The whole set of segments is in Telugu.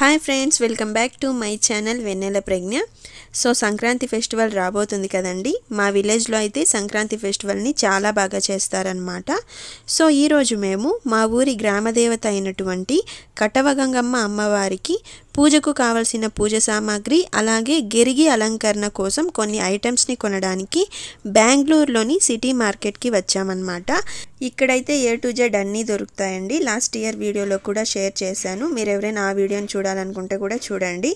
hi friends welcome back to my channel Vennela Pragna so Sankranti festival రాబోతుంది కదండి మా విలేజ్లో అయితే సంక్రాంతి ఫెస్టివల్ని చాలా బాగా చేస్తారనమాట సో ఈరోజు మేము మా ఊరి గ్రామదేవత అయినటువంటి కటవగంగమ్మ అమ్మవారికి పూజకు కావలసిన పూజ సామాగ్రి అలాగే గెరిగి అలంకరణ కోసం కొన్ని ఐటమ్స్ని కొనడానికి బెంగళూరులోని సిటీ మార్కెట్కి వచ్చామన్నమాట ఇక్కడైతే ఏ టు జెడ్ అన్నీ దొరుకుతాయండి లాస్ట్ ఇయర్ వీడియోలో కూడా షేర్ చేశాను మీరు ఎవరైనా ఆ వీడియోని చూడాలనుకుంటే కూడా చూడండి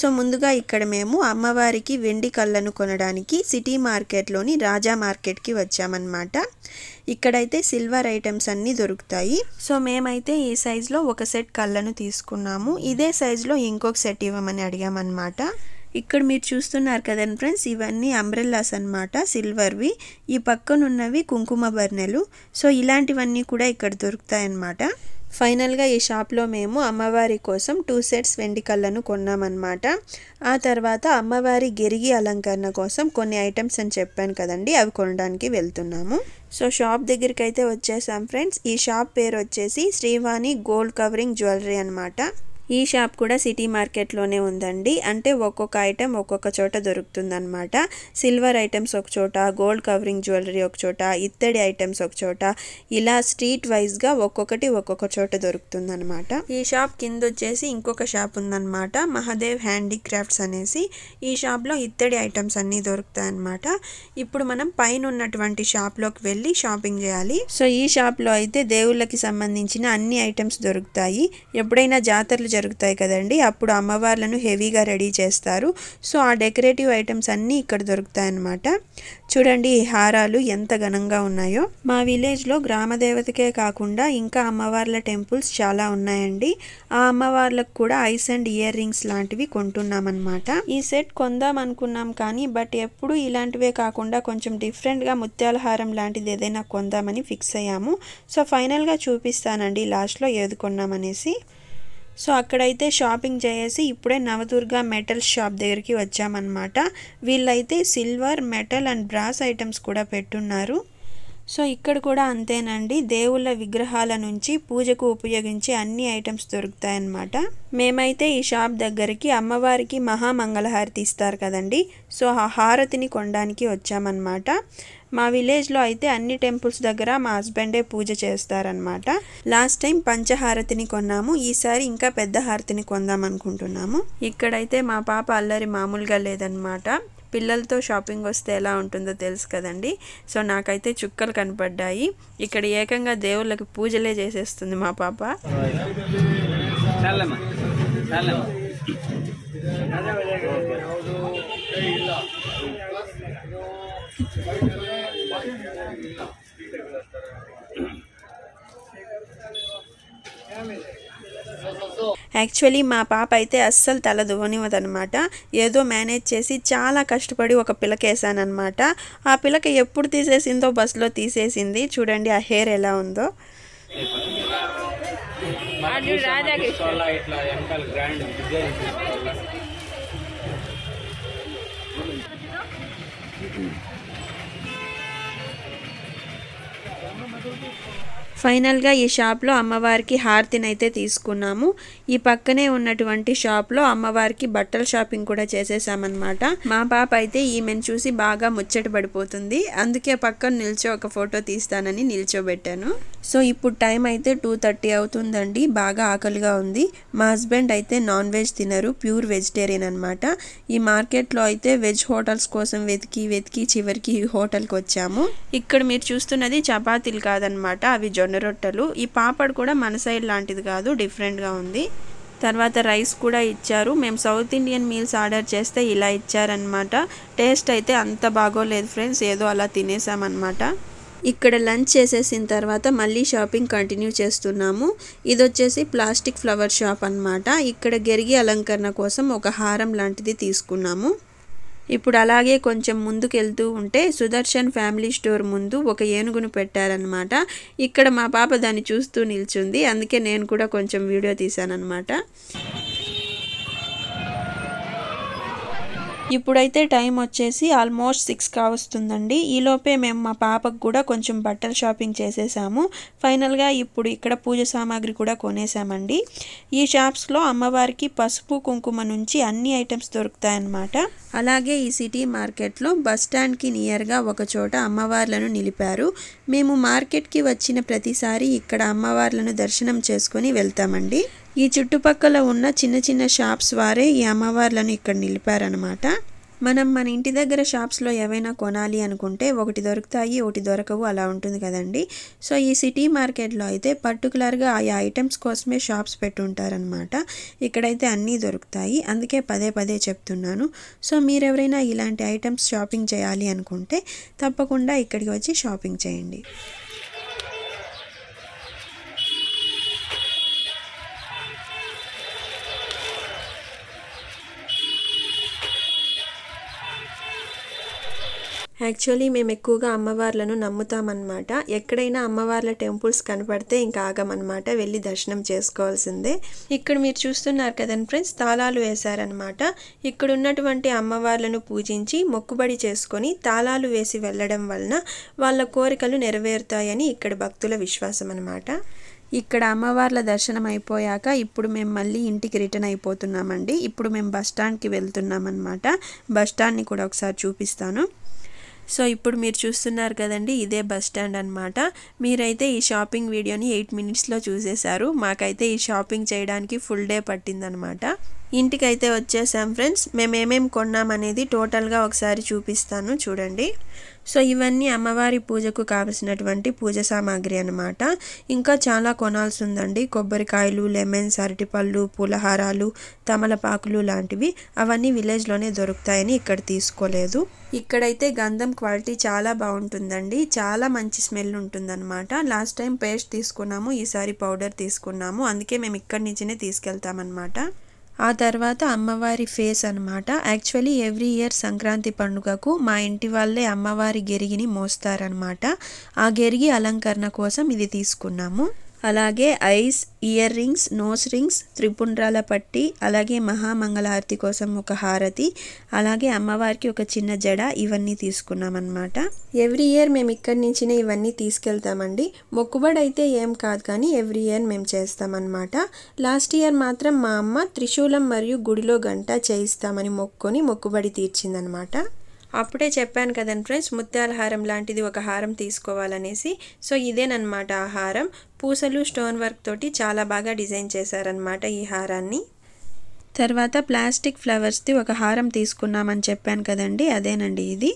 సో ముందుగా ఇక్కడ మేము అమ్మవారికి వెండి కళ్ళను కొనడానికి సిటీ మార్కెట్లోని రాజా మార్కెట్కి వచ్చామన్నమాట ఇక్కడైతే సిల్వర్ ఐటమ్స్ అన్నీ దొరుకుతాయి సో మేమైతే ఈ సైజులో ఒక సెట్ కళ్ళను తీసుకున్నాము ఇదే సైజులో ఇంకొక సెట్ ఇవ్వమని అడిగామన్నమాట ఇక్కడ మీరు చూస్తున్నారు కదండి ఫ్రెండ్స్ ఇవన్నీ అంబ్రెల్లాస్ అనమాట సిల్వర్వి ఈ పక్కనున్నవి కుంకుమ బర్నెలు సో ఇలాంటివన్నీ కూడా ఇక్కడ దొరుకుతాయన్నమాట ఫైనల్గా ఈ షాప్లో మేము అమ్మవారి కోసం టూ సెట్స్ వెండి కళ్ళను కొన్నామన్నమాట ఆ తర్వాత అమ్మవారి గెరిగి అలంకరణ కోసం కొన్ని ఐటమ్స్ అని చెప్పాను కదండి అవి కొనడానికి వెళ్తున్నాము సో షాప్ దగ్గరికి అయితే వచ్చేసాం ఫ్రెండ్స్ ఈ షాప్ పేరు వచ్చేసి శ్రీవాణి గోల్డ్ కవరింగ్ జ్యువెలరీ అనమాట ఈ షాప్ కూడా సిటీ మార్కెట్లోనే ఉందండి అంటే ఒక్కొక్క ఐటెం ఒక్కొక్క చోట దొరుకుతుందనమాట సిల్వర్ ఐటమ్స్ ఒక చోట గోల్డ్ కవరింగ్ జ్యువెలరీ ఒక చోట ఇత్తడి ఐటమ్స్ ఒక చోట ఇలా స్ట్రీట్ వైజ్గా ఒక్కొక్కటి ఒక్కొక్క చోట దొరుకుతుందనమాట ఈ షాప్ కింద వచ్చేసి ఇంకొక షాప్ ఉందన్నమాట మహాదేవ్ హ్యాండీక్రాఫ్ట్స్ అనేసి ఈ షాప్లో ఇత్తడి ఐటమ్స్ అన్నీ దొరుకుతాయి అన్నమాట ఇప్పుడు మనం పైన ఉన్నటువంటి షాప్లోకి వెళ్ళి షాపింగ్ చేయాలి సో ఈ షాప్లో అయితే దేవుళ్ళకి సంబంధించిన అన్ని ఐటమ్స్ దొరుకుతాయి ఎప్పుడైనా జాతరలు జరుగుతాయి కదండి అప్పుడు అమ్మవార్లను హెవీగా రెడీ చేస్తారు సో ఆ డెకరేటివ్ ఐటమ్స్ అన్నీ ఇక్కడ దొరుకుతాయి అన్నమాట చూడండి ఈ హారాలు ఎంత ఘనంగా ఉన్నాయో మా విలేజ్లో గ్రామదేవతకే కాకుండా ఇంకా అమ్మవార్ల టెంపుల్స్ చాలా ఉన్నాయండి ఆ అమ్మవార్లకు కూడా ఐస్ అండ్ ఇయర్ రింగ్స్ లాంటివి కొంటున్నామన్నమాట ఈ సెట్ కొందాం అనుకున్నాం కానీ బట్ ఎప్పుడు ఇలాంటివే కాకుండా కొంచెం డిఫరెంట్గా ముత్యాల హారం లాంటిది ఏదైనా కొందామని ఫిక్స్ అయ్యాము సో ఫైనల్గా చూపిస్తానండి లాస్ట్లో ఏది కొన్నామనేసి సో అక్కడైతే షాపింగ్ చేసి ఇప్పుడే నవదుర్గ మెటల్ షాప్ దగ్గరికి వచ్చామన్నమాట వీళ్ళైతే silver metal and brass items కూడా పెట్టున్నారు సో ఇక్కడ కూడా అంతేనండి దేవుళ్ళ విగ్రహాల నుంచి పూజకు ఉపయోగించే అన్ని ఐటమ్స్ దొరుకుతాయన్నమాట మేమైతే ఈ షాప్ దగ్గరికి అమ్మవారికి మహామంగళహారతి ఇస్తారు కదండి సో ఆ హారతిని కొనడానికి వచ్చామన్నమాట మా విలేజ్లో అయితే అన్ని టెంపుల్స్ దగ్గర మా హస్బెండే పూజ చేస్తారనమాట లాస్ట్ టైం పంచహారతిని కొన్నాము ఈసారి ఇంకా పెద్ద హారతిని కొందాం అనుకుంటున్నాము ఇక్కడైతే మా పాప అల్లరి మామూలుగా లేదనమాట పిల్లలతో షాపింగ్ వస్తే ఎలా ఉంటుందో తెలుసు కదండి సో నాకైతే చుక్కలు కనపడ్డాయి ఇక్కడ ఏకంగా దేవుళ్ళకి పూజలే చేసేస్తుంది మా పాప యాక్చువల్లీ మా పాప అయితే అస్సలు తల దువనివ్వదనమాట ఏదో మేనేజ్ చేసి చాలా కష్టపడి ఒక పిలకేసానమాట ఆ పిలక ఎప్పుడు తీసేసిందో బస్సులో తీసేసింది చూడండి ఆ హెయిర్ ఎలా ఉందో ఫైనల్గా ఈ షాప్లో అమ్మవారికి హారతినైతే తీసుకున్నాము ఈ పక్కనే ఉన్నటువంటి షాప్లో అమ్మవారికి బట్టల షాపింగ్ కూడా చేసేసామన్నమాట మా పాప అయితే ఈమెను చూసి బాగా ముచ్చట పడిపోతుంది అందుకే పక్కన నిల్చో ఒక ఫోటో తీస్తానని నిల్చోబెట్టాను సో ఇప్పుడు టైం అయితే టూ థర్టీ అవుతుందండి బాగా ఆకలిగా ఉంది మా హస్బెండ్ అయితే నాన్ వెజ్ తినరు ప్యూర్ వెజిటేరియన్ అనమాట ఈ మార్కెట్లో అయితే వెజ్ హోటల్స్ కోసం వెతికి వెతికి చివరికి హోటల్కి వచ్చాము ఇక్కడ మీరు చూస్తున్నది చపాతీలు కాదనమాట అవి జొన్న జొన్న రొట్టెలు ఈ పాపడ్ కూడా మన సైడ్ లాంటిది కాదు డిఫరెంట్గా ఉంది తర్వాత రైస్ కూడా ఇచ్చారు మేము సౌత్ ఇండియన్ మీల్స్ ఆర్డర్ చేస్తే ఇలా ఇచ్చారనమాట టేస్ట్ అయితే అంత బాగోలేదు ఫ్రెండ్స్ ఏదో అలా తినేసామన్నమాట ఇక్కడ లంచ్ చేసేసిన తర్వాత మళ్ళీ షాపింగ్ కంటిన్యూ చేస్తున్నాము ఇది వచ్చేసి ప్లాస్టిక్ ఫ్లవర్ షాప్ అనమాట ఇక్కడ గెరిగి అలంకరణ కోసం ఒక హారం లాంటిది తీసుకున్నాము ఇప్పుడు అలాగే కొంచెం ముందుకెళ్తూ ఉంటే సుదర్శన్ ఫ్యామిలీ స్టోర్ ముందు ఒక ఏనుగును పెట్టారనమాట ఇక్కడ మా పాప దాన్ని చూస్తూ నిల్చుంది అందుకే నేను కూడా కొంచెం వీడియో తీశానమాట ఇప్పుడైతే టైం వచ్చేసి ఆల్మోస్ట్ సిక్స్ కావస్తుందండి ఈలోపే మేము మా పాపకు కూడా కొంచెం బట్టలు షాపింగ్ చేసేసాము ఫైనల్గా ఇప్పుడు ఇక్కడ పూజ సామాగ్రి కూడా కొనేసామండి ఈ షాప్స్లో అమ్మవారికి పసుపు కుంకుమ నుంచి అన్ని ఐటమ్స్ దొరుకుతాయన్నమాట అలాగే ఈ సిటీ మార్కెట్లో బస్ స్టాండ్కి నియర్గా ఒక చోట అమ్మవార్లను నిలిపారు మేము మార్కెట్కి వచ్చిన ప్రతిసారి ఇక్కడ అమ్మవార్లను దర్శనం చేసుకొని వెళ్తామండి ఈ చుట్టుపక్కల ఉన్న చిన్న చిన్న షాప్స్ వారే ఈ అమ్మవార్లను ఇక్కడ నిలిపారనమాట మనం మన ఇంటి దగ్గర షాప్స్లో ఏవైనా కొనాలి అనుకుంటే ఒకటి దొరుకుతాయి ఒకటి దొరకవు అలా ఉంటుంది కదండి సో ఈ సిటీ మార్కెట్లో అయితే పర్టికులర్గా ఆ ఐటమ్స్ కోసమే షాప్స్ పెట్టుంటారనమాట ఇక్కడైతే అన్నీ దొరుకుతాయి అందుకే పదే పదే చెప్తున్నాను సో మీరెవరైనా ఇలాంటి ఐటమ్స్ షాపింగ్ చేయాలి అనుకుంటే తప్పకుండా ఇక్కడికి వచ్చి షాపింగ్ చేయండి యాక్చువల్లీ మేము ఎక్కువగా అమ్మవార్లను నమ్ముతామన్నమాట ఎక్కడైనా అమ్మవార్ల టెంపుల్స్ కనపడితే ఇంకా ఆగమన్నమాట వెళ్ళి దర్శనం చేసుకోవాల్సిందే ఇక్కడ మీరు చూస్తున్నారు కదండి ఫ్రెండ్స్ తాళాలు వేశారనమాట ఇక్కడ ఉన్నటువంటి అమ్మవార్లను పూజించి మొక్కుబడి చేసుకొని తాళాలు వేసి వెళ్ళడం వలన వాళ్ళ కోరికలు నెరవేరుతాయని ఇక్కడ భక్తుల విశ్వాసం అనమాట ఇక్కడ అమ్మవార్ల దర్శనం అయిపోయాక ఇప్పుడు మేము మళ్ళీ ఇంటికి రిటర్న్ అయిపోతున్నామండి ఇప్పుడు మేము బస్ స్టాండ్కి వెళ్తున్నామన్నమాట బస్ స్టాండ్ని కూడా ఒకసారి చూపిస్తాను సో ఇప్పుడు మీరు చూస్తున్నారు కదండి ఇదే బస్ స్టాండ్ అనమాట మీరైతే ఈ షాపింగ్ వీడియోని ఎయిట్ మినిట్స్లో చూసేశారు మాకైతే ఈ షాపింగ్ చేయడానికి ఫుల్ డే పట్టిందనమాట ఇంటికైతే వచ్చేసాం ఫ్రెండ్స్ మేమేమేం కొన్నామనేది టోటల్గా ఒకసారి చూపిస్తాను చూడండి సో ఇవన్నీ అమ్మవారి పూజకు కావలసినటువంటి పూజ సామాగ్రి అనమాట ఇంకా చాలా కొనాల్సి ఉందండి కొబ్బరికాయలు లెమన్స్ అరటిపళ్ళు పులహారాలు తమలపాకులు లాంటివి అవన్నీ విలేజ్లోనే దొరుకుతాయని ఇక్కడ తీసుకోలేదు ఇక్కడైతే గంధం క్వాలిటీ చాలా బాగుంటుందండి చాలా మంచి స్మెల్ ఉంటుందన్నమాట లాస్ట్ టైం పేస్ట్ తీసుకున్నాము ఈసారి పౌడర్ తీసుకున్నాము అందుకే మేము ఇక్కడి నుంచినే తీసుకెళ్తామన్నమాట ఆ తర్వాత అమ్మవారి ఫేస్ అనమాట యాక్చువల్లీ ఎవ్రీ ఇయర్ సంక్రాంతి పండుగకు మా ఇంటి వాళ్ళే అమ్మవారి గెరిగిని మోస్తారనమాట ఆ గెరిగి అలంకరణ కోసం ఇది తీసుకున్నాము అలాగే ఐస్ ఇయర్ రింగ్స్ నోస్ రింగ్స్ త్రిపుండ్రాల పట్టి అలాగే మహామంగళహారతి కోసం ఒక హారతి అలాగే అమ్మవారికి ఒక చిన్న జడ ఇవన్నీ తీసుకున్నామన్నమాట ఎవ్రీ ఇయర్ మేము ఇక్కడి నుంచినే ఇవన్నీ తీసుకెళ్తామండి మొక్కుబడి అయితే ఏం కాదు కానీ ఎవ్రీ ఇయర్ మేము చేస్తామన్నమాట లాస్ట్ ఇయర్ మాత్రం మా అమ్మ త్రిశూలం మరియు గుడిలో గంట చేయిస్తామని మొక్కుని మొక్కుబడి తీర్చిందనమాట అప్పుడే చెప్పాను కదండి ఫ్రెండ్స్ ముత్యాల హారం లాంటిది ఒక హారం తీసుకోవాలనేసి సో ఇదేనమాట ఆ హారం పూసలు స్టోన్ వర్క్ తోటి చాలా బాగా డిజైన్ చేశారనమాట ఈ హారాన్ని తర్వాత ప్లాస్టిక్ ఫ్లవర్స్ది ఒక హారం తీసుకున్నామని చెప్పాను కదండి అదేనండి ఇది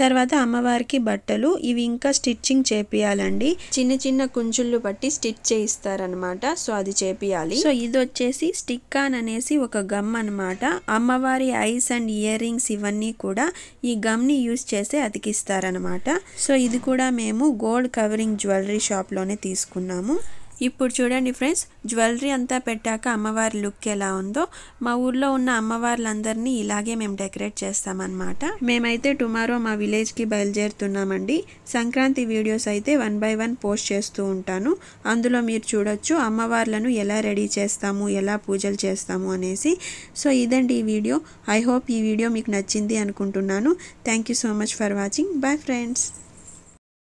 తర్వాత అమ్మవారికి బట్టలు ఇవి ఇంకా స్టిచ్చింగ్ చేపియాలండి చిన్న చిన్న కుంచుళ్ళు బట్టి స్టిచ్ చేయిస్తారనమాట సో అది చేపియాలి సో ఇది వచ్చేసి స్టిక్కాన్ అనేసి ఒక గమ్ అనమాట అమ్మవారి ఐస్ అండ్ ఇయర్ రింగ్స్ ఇవన్నీ కూడా ఈ గమ్ని యూజ్ చేసి అతికిస్తారనమాట సో ఇది కూడా మేము గోల్డ్ కవరింగ్ జ్యువెలరీ షాప్లోనే తీసుకున్నాము ఇప్పుడు చూడండి ఫ్రెండ్స్ జ్యువెలరీ అంతా పెట్టాక అమ్మవారి లుక్ ఎలా ఉందో మా ఊర్లో ఉన్న అమ్మవార్లందరినీ ఇలాగే మేము డెకరేట్ చేస్తామన్నమాట మేమైతే టుమారో మా విలేజ్కి బయలుదేరుతున్నామండి సంక్రాంతి వీడియోస్ అయితే వన్ బై వన్ పోస్ట్ చేస్తూ ఉంటాను అందులో మీరు చూడొచ్చు అమ్మవార్లను ఎలా రెడీ చేస్తాము ఎలా పూజలు చేస్తాము అనేసి సో ఇదండి ఈ వీడియో ఐ హోప్ ఈ వీడియో మీకు నచ్చింది అనుకుంటున్నాను thank so much for watching bye friends